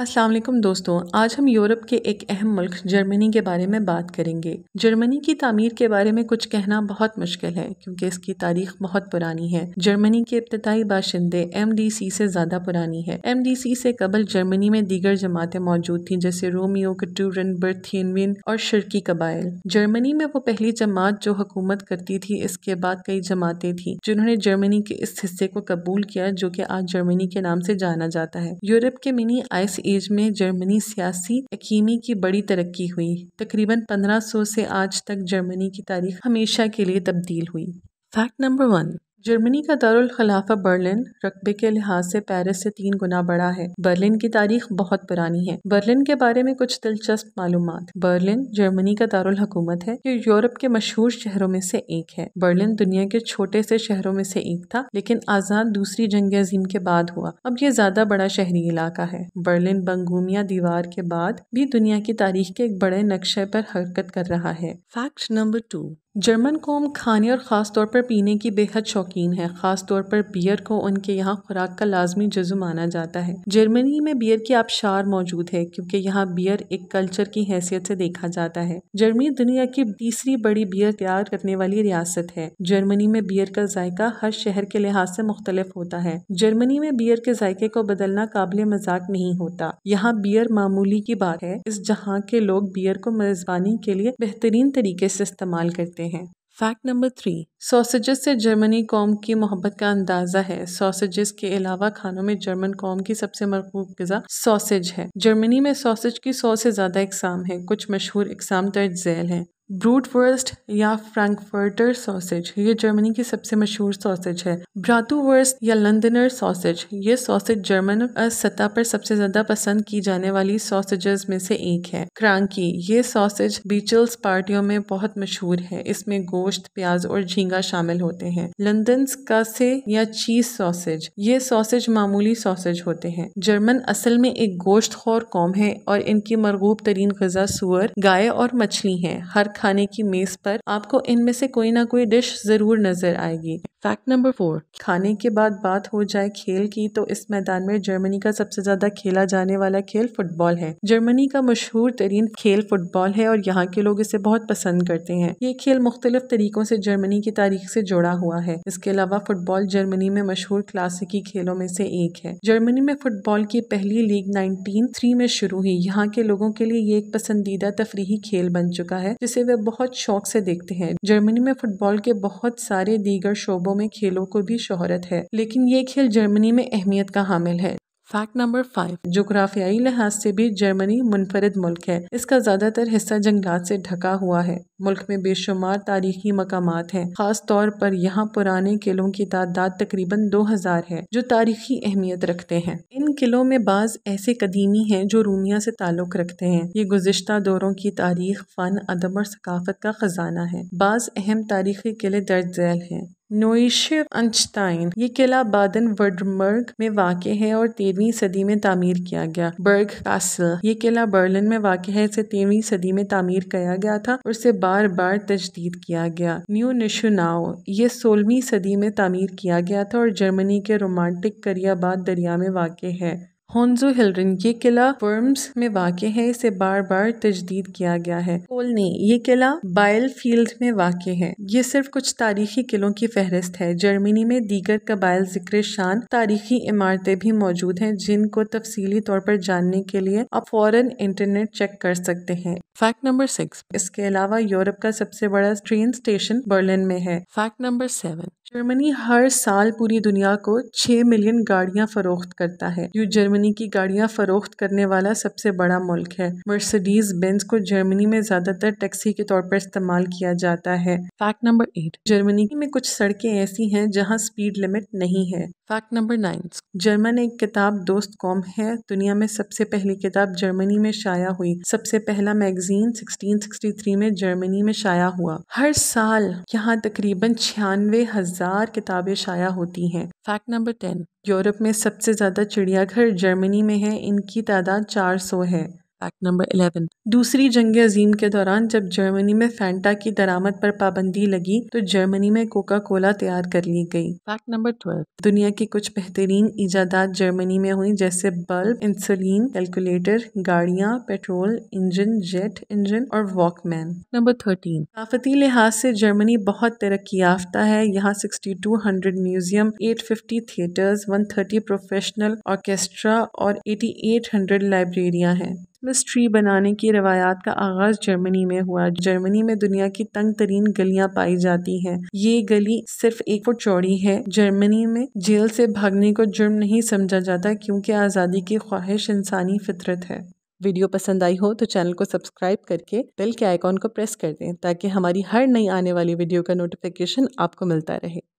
वालेकुम दोस्तों आज हम यूरोप के एक अहम मुल्क जर्मनी के बारे में बात करेंगे जर्मनी की तामीर के बारे में कुछ कहना बहुत मुश्किल है क्योंकि इसकी तारीख बहुत पुरानी है जर्मनी के इब्तदाई बाशिंदे सी से ज़्यादा पुरानी है सी से कबल जर्मनी में दीगर जमातें मौजूद थी जैसे रोमियो कटूरन बर्थियनविन और शिरकी कबाइल जर्मनी में वो पहली जमात जो हुकूमत करती थी इसके बाद कई जमातें थी जिन्होंने जर्मनी के इस हिस्से को कबूल किया जो कि आज जर्मनी के नाम से जाना जाता है यूरोप के मिनी आइस एज में जर्मनी सियासी यकीनी की बड़ी तरक्की हुई तकरीबन 1500 से आज तक जर्मनी की तारीख हमेशा के लिए तब्दील हुई फैक्ट नंबर वन जर्मनी का खिलाफा बर्लिन रकबे के लिहाज से पेरिस से तीन गुना बड़ा है बर्लिन की तारीख बहुत पुरानी है बर्लिन के बारे में कुछ दिलचस्प मालूम बर्लिन जर्मनी का हकूमत है जो यूरोप के मशहूर शहरों में से एक है बर्लिन दुनिया के छोटे से शहरों में से एक था लेकिन आजाद दूसरी जंग अजीम के बाद हुआ अब ये ज्यादा बड़ा शहरी इलाका है बर्लिन बंगूमिया दीवार के बाद भी दुनिया की तारीख के एक बड़े नक्शे पर हरकत कर रहा है फैक्ट नंबर टू जर्मन कौम खाने और ख़ास तौर पर पीने की बेहद शौकीन है ख़ास तौर पर बियर को उनके यहाँ खुराक का लाजमी जज्व माना जाता है जर्मनी में बियर की आबशार मौजूद है क्योंकि यहाँ बियर एक कल्चर की हैसियत से देखा जाता है जर्मनी दुनिया की तीसरी बड़ी बियर तैयार करने वाली रियासत है जर्मनी में बियर का जायका हर शहर के लिहाज से मुख्तलिफ होता है जर्मनी में बियर के जायके को बदलना काबिल मजाक नहीं होता यहाँ बियर मामूली की बात है इस जहाँ के लोग बियर को मेजबानी के लिए बेहतरीन तरीके से इस्तेमाल करते हैं करते हैं फैक्ट नंबर थ्री सॉसेजेस से जर्मनी कौम की मोहब्बत का अंदाज़ा है सॉसेजेस के अलावा खानों में जर्मन कौम की सबसे मरबूब गजा सॉसेज है जर्मनी में सॉसेज की सौ से ज़्यादा इकसाम है कुछ मशहूर इकसाम तर्ज जैल हैं ब्रूटवर्स्ट या फ्रैंकफर्टर सॉसेज ये जर्मनी की सबसे मशहूर सॉसेज है ब्रातूवर्स्ट या लंदनर सॉसेज ये सॉसेज जर्मन सतह पर सबसे ज़्यादा पसंद की जाने वाली सॉसेजेस में से एक है क्रांकी ये सॉसेज बीचल्स पार्टियों में बहुत मशहूर है इसमें गोश्त प्याज और झींगा शामिल होते हैं लंदन कासे या चीज सॉसेज ये सॉसेज मामूली सॉसेज होते हैं जर्मन असल में एक गोश्त खौर कौम है और इनकी मरगूब तरीन गजा सुअर गाय और मछली है हर खाने की मेज़ पर आपको इनमें से कोई ना कोई डिश ज़रूर नज़र आएगी फैक्ट नंबर फोर खाने के बाद बात हो जाए खेल की तो इस मैदान में जर्मनी का सबसे ज़्यादा खेला जाने वाला खेल फुटबॉल है जर्मनी का मशहूर तरीन खेल फुटबॉल है और यहाँ के लोग इसे बहुत पसंद करते हैं ये खेल मुख्तलिफ तरीकों से जर्मनी की तारीख से जुड़ा हुआ है इसके अलावा फुटबॉल जर्मनी में मशहूर क्लासिकी खेलों में से एक है जर्मनी में फुटबॉल की पहली लीग नाइनटीन थ्री में शुरू हुई यहाँ के लोगों के लिए ये एक पसंदीदा तफरी खेल बन चुका है जिसे वे बहुत शौक से देखते हैं जर्मनी में फुटबॉल के बहुत सारे दीगर शोबों में खेलों को भी शोहरत है लेकिन ये खेल जर्मनी में अहमियत का हामिल है फैक्ट नंबर फाइव जोग्राफियाई लिहाज से भी जर्मनी मुनफरद मुल्क है इसका ज्यादातर हिस्सा जंगलात से ढका हुआ है मुल्क में बेशुमार तारीखी मकाम हैं ख़ास तौर पर यहाँ पुराने किलों की तादाद तकरीबन दो हज़ार है जो तारीखी अहमियत रखते हैं इन किलों में बाज़ ऐसे कदीमी हैं जो रूमिया से ताल्लुक़ रखते हैं ये गुजश्ता दौरों की तारीख फ़न अदब और सकाफत का ख़जाना है बाज़ अहम तारीखी किले दर्ज झैल हैं नोइशिव अंशटाइन ये किला बादन वर्डमर्ग में वाक़ है और तेरहवीं सदी में तामीर किया गया बर्ग कासल ये किला बर्लिन में वाक़ है इसे तेरहवीं सदी में तामीर किया गया था और इसे बार बार तजदीद किया गया न्यू निशुनाओ ये सोलहवीं सदी में तामीर किया गया था और जर्मनी के रोमांटिक करियाबाद दरिया में वाक़ है होन्जो हिलरिन ये किला वर्म्स में वाक़ है इसे बार बार तजदीद किया गया है कोलनी ये किला बायल फील्ड में वाक़ है ये सिर्फ कुछ तारीखी किलों की फहरिस्त है जर्मनी में दीगर कबाइल जिक्र शान तारीखी इमारतें भी मौजूद हैं जिनको तफसीली तौर पर जानने के लिए आप फौरन इंटरनेट चेक कर सकते हैं फैक्ट नंबर सिक्स इसके अलावा यूरोप का सबसे बड़ा ट्रेन स्टेशन बर्लिन में है फैक्ट नंबर सेवन जर्मनी हर साल पूरी दुनिया को 6 मिलियन गाड़ियां फरोख्त करता है यू जर्मनी की गाड़ियां फरोख्त करने वाला सबसे बड़ा मुल्क है मर्सिडीज बेंज को जर्मनी में ज्यादातर टैक्सी के तौर पर इस्तेमाल किया जाता है फैक्ट नंबर एट जर्मनी में कुछ सड़कें ऐसी हैं जहाँ स्पीड लिमिट नहीं है फैक्ट नंबर नाइन जर्मन एक किताब दोस्त कौम है दुनिया में सबसे पहली किताब जर्मनी में शाया हुई सबसे पहला मैगजीन 1663 में जर्मनी में शाया हुआ हर साल यहाँ तकरीबन छियानवे हजार किताबें शाया होती हैं फैक्ट नंबर टेन यूरोप में सबसे ज्यादा चिड़ियाघर जर्मनी में है इनकी तादाद 400 है फैक्ट नंबर इलेवन दूसरी जंग अजीम के दौरान जब जर्मनी में फैंटा की दरामद पर पाबंदी लगी तो जर्मनी में कोका कोला तैयार कर ली गई फैक्ट नंबर ट्वेल्व दुनिया की कुछ बेहतरीन ईजादात जर्मनी में हुई जैसे बल्ब इंसुलिन कैलकुलेटर गाड़ियाँ पेट्रोल इंजन जेट इंजन और वॉकमैन नंबर थर्टीन सकाफती लिहाज से जर्मनी बहुत तरक्की याफ्ता है यहाँ sixty two hundred museum eight fifty theatres one thirty professional orchestra और एटी एट हंड्रेड लाइब्रेरियाँ हैं क्रिसमस ट्री बनाने की रवायात का आगाज जर्मनी में हुआ जर्मनी में दुनिया की तंग तरीन गलियां पाई जाती हैं ये गली सिर्फ एक फुट चौड़ी है जर्मनी में जेल से भागने को जुर्म नहीं समझा जाता क्योंकि आज़ादी की ख्वाहिश इंसानी फितरत है वीडियो पसंद आई हो तो चैनल को सब्सक्राइब करके बेल के आइकॉन को प्रेस कर दें ताकि हमारी हर नई आने वाली वीडियो का नोटिफिकेशन आपको मिलता रहे